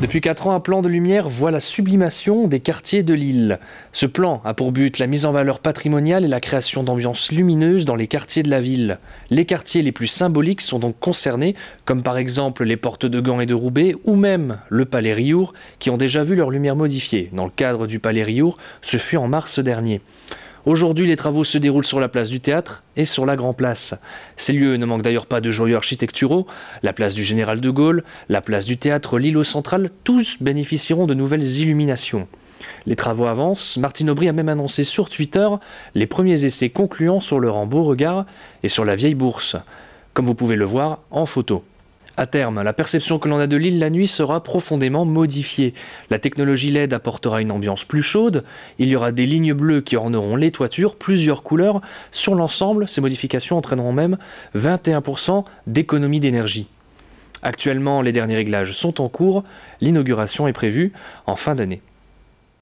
Depuis 4 ans, un plan de lumière voit la sublimation des quartiers de l'île. Ce plan a pour but la mise en valeur patrimoniale et la création d'ambiances lumineuses dans les quartiers de la ville. Les quartiers les plus symboliques sont donc concernés, comme par exemple les portes de Gand et de Roubaix ou même le Palais Riour, qui ont déjà vu leur lumière modifiée. Dans le cadre du Palais Riour, ce fut en mars dernier. Aujourd'hui, les travaux se déroulent sur la place du théâtre et sur la Grand Place. Ces lieux ne manquent d'ailleurs pas de joyaux architecturaux. La place du Général de Gaulle, la place du théâtre, l'îlot central, tous bénéficieront de nouvelles illuminations. Les travaux avancent, Martine Aubry a même annoncé sur Twitter les premiers essais concluants sur le Rambeau Regard et sur la Vieille Bourse, comme vous pouvez le voir en photo. À terme, la perception que l'on a de l'île la nuit sera profondément modifiée. La technologie LED apportera une ambiance plus chaude, il y aura des lignes bleues qui orneront les toitures, plusieurs couleurs. Sur l'ensemble, ces modifications entraîneront même 21% d'économie d'énergie. Actuellement, les derniers réglages sont en cours, l'inauguration est prévue en fin d'année.